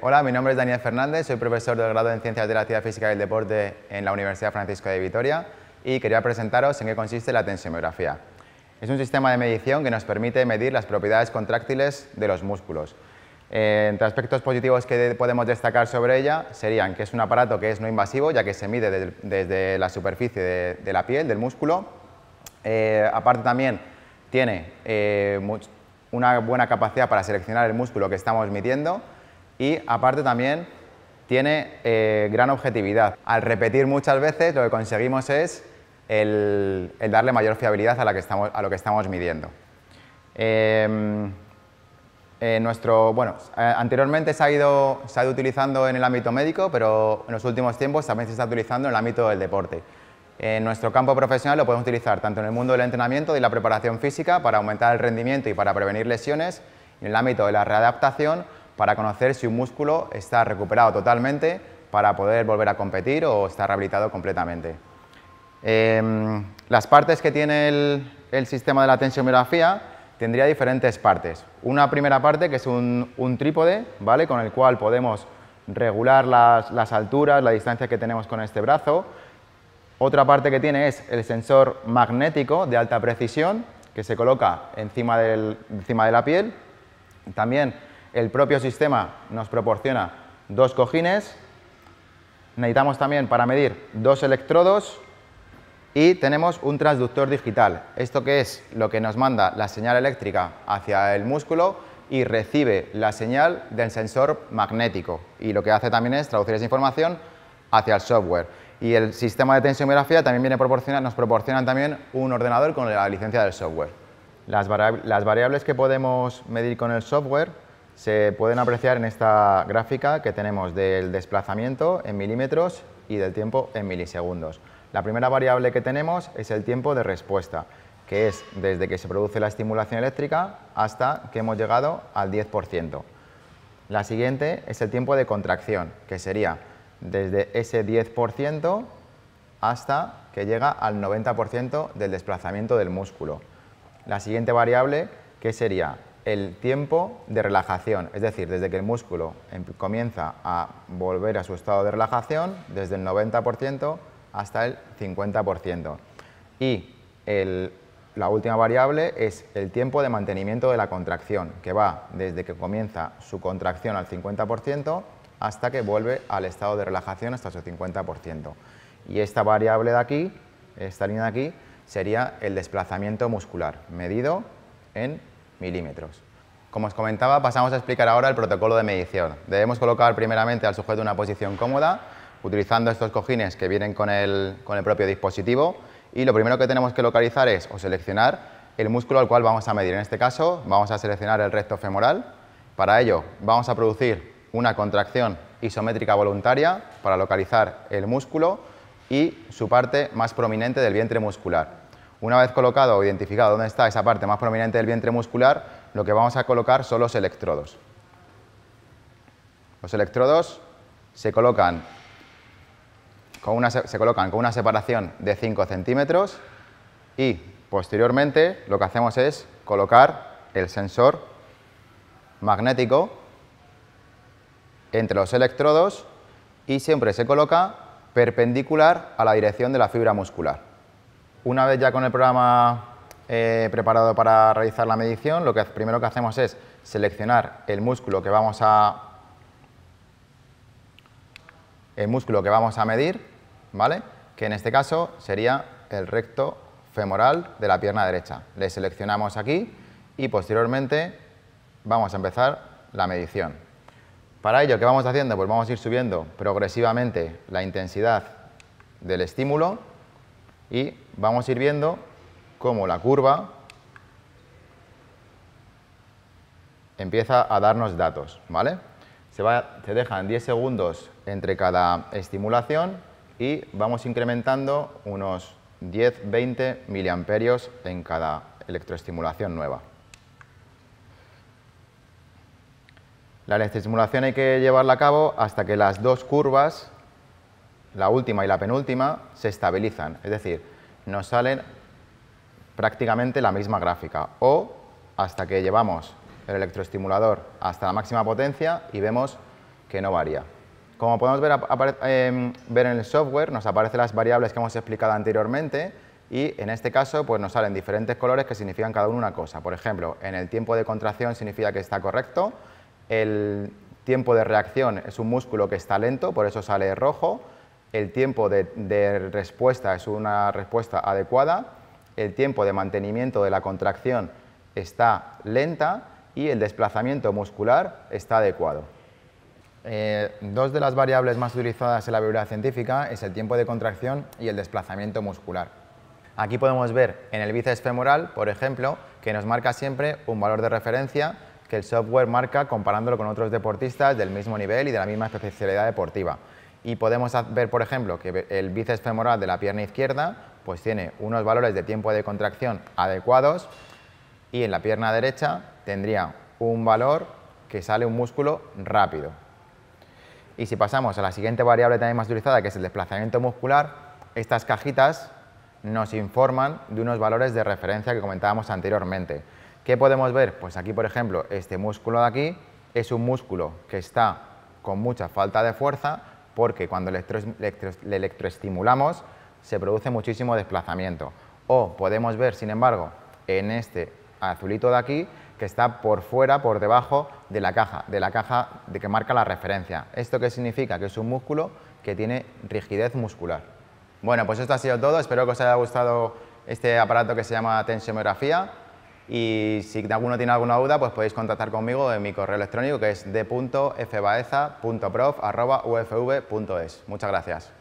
Hola, mi nombre es Daniel Fernández, soy profesor de grado en Ciencias de la Actividad Física y el Deporte en la Universidad Francisco de Vitoria y quería presentaros en qué consiste la tensiomografía. Es un sistema de medición que nos permite medir las propiedades contráctiles de los músculos. Eh, entre aspectos positivos que podemos destacar sobre ella serían que es un aparato que es no invasivo, ya que se mide desde, la superficie de, la piel, del músculo. Eh, aparte también tiene eh, una buena capacidad para seleccionar el músculo que estamos midiendo y aparte también tiene eh, gran objetividad. Al repetir muchas veces lo que conseguimos es el, darle mayor fiabilidad a, lo que estamos midiendo. Em, nuestro, anteriormente se ha, ido, se ha ido utilizando en el ámbito médico, pero en los últimos tiempos también se está utilizando en el ámbito del deporte. En nuestro campo profesional lo podemos utilizar tanto en el mundo del entrenamiento y la preparación física para aumentar el rendimiento y para prevenir lesiones, en el ámbito de la readaptación para conocer si un músculo está recuperado totalmente para poder volver a competir o está rehabilitado completamente. Em, las partes que tiene el, sistema de la tensiomiografía tendría diferentes partes. Una primera parte que es un, trípode, ¿vale? con el cual podemos regular las, alturas, la distancia que tenemos con este brazo. Otra parte que tiene es el sensor magnético de alta precisión que se coloca encima, encima de la piel. También el propio sistema nos proporciona dos cojines. Necesitamos también para medir dos electrodos y tenemos un transductor digital. Esto que es lo que nos manda la señal eléctrica hacia el músculo y recibe la señal del sensor magnético y lo que hace también es traducir esa información hacia el software. Y el sistema de tensiografía también viene nos proporciona también un ordenador con la licencia del software. Las, variables que podemos medir con el software se pueden apreciar en esta gráfica que tenemos del desplazamiento en milímetros y del tiempo en milisegundos. La primera variable que tenemos es el tiempo de respuesta, que es desde que se produce la estimulación eléctrica hasta que hemos llegado al 10%. La siguiente es el tiempo de contracción, que sería desde ese 10% hasta que llega al 90% del desplazamiento del músculo. La siguiente variable, que sería el tiempo de relajación, es decir, desde que el músculo em, comienza a volver a su estado de relajación, desde el 90% hasta el 50%. Y la última variable es el tiempo de mantenimiento de la contracción, que va desde que comienza su contracción al 50% hasta que vuelve al estado de relajación hasta su 50%. Y esta variable de aquí, esta línea de aquí, sería el desplazamiento muscular, medido en milímetros. Como os comentaba, pasamos a explicar ahora el protocolo de medición. Debemos colocar primeramente al sujeto en una posición cómoda, utilizando estos cojines que vienen con el, con el propio dispositivo, y lo primero que tenemos que localizar es o seleccionar el músculo al cual vamos a medir. En este caso, vamos a seleccionar el recto femoral. Para ello, vamos a producir una contracción isométrica voluntaria para localizar el músculo y su parte más prominente del vientre muscular. Una vez colocado o identificado dónde está esa parte más prominente del vientre muscular, lo que vamos a colocar son los electrodos. Los electrodos se colocan con una, separación de 5 centímetros y posteriormente lo que hacemos es colocar el sensor magnético entre los electrodos y siempre se coloca perpendicular a la dirección de la fibra muscular. Una vez ya con el programa eh, preparado para realizar la medición, lo que primero que hacemos es seleccionar el músculo que vamos a el músculo que vamos a medir, ¿vale? Que en este caso sería el recto femoral de la pierna derecha. Le seleccionamos aquí y posteriormente vamos a empezar la medición. Para ello, ¿qué vamos haciendo? Pues vamos a ir subiendo progresivamente la intensidad del estímulo y vamos a ir viendo cómo la curva empieza a darnos datos, ¿vale? Se, dejan 10 segundos entre cada estimulación y vamos incrementando unos 10-20 miliamperios en cada electroestimulación nueva. La electroestimulación hay que llevarla a cabo hasta que las dos curvas la última y la penúltima se estabilizan, es decir, nos salen prácticamente la misma gráfica o hasta que llevamos el electroestimulador hasta la máxima potencia y vemos que no varía. Como podemos em, ver, en el software, nos aparecen las variables que hemos explicado anteriormente y en este caso pues, nos salen diferentes colores que significan cada uno una cosa. Por ejemplo, en el tiempo de contracción significa que está correcto, el tiempo de reacción es un músculo que está lento, por eso sale rojo, el tiempo de, respuesta es una respuesta adecuada, el tiempo de mantenimiento de la contracción está lenta y el desplazamiento muscular está adecuado. Eh, dos de las variables más utilizadas en la biología científica es el tiempo de contracción y el desplazamiento muscular. Aquí podemos ver en el bíceps femoral, por ejemplo, que nos marca siempre un valor de referencia que el software marca comparándolo con otros deportistas del mismo nivel y de la misma especialidad deportiva y podemos ver, por ejemplo, que el bíceps femoral de la pierna izquierda pues tiene unos valores de tiempo de contracción adecuados y en la pierna derecha tendría un valor que sale un músculo rápido. Y si pasamos a la siguiente variable también más utilizada, que es el desplazamiento muscular, estas cajitas nos informan de unos valores de referencia que comentábamos anteriormente. ¿Qué podemos ver? Pues aquí, por ejemplo, este músculo de aquí es un músculo que está con mucha falta de fuerza, porque cuando le electroestimulamos se produce muchísimo desplazamiento. O podemos ver, sin embargo, en este azulito de aquí, que está por fuera, por debajo de la caja, de la caja de que marca la referencia. ¿Esto qué significa? Que es un músculo que tiene rigidez muscular. Bueno, pues esto ha sido todo. Espero que os haya gustado este aparato que se llama tensiomografía. Y si alguno tiene alguna duda, pues podéis contactar conmigo en mi correo electrónico que es d.fbaeza.prof.ufv.es. Muchas gracias.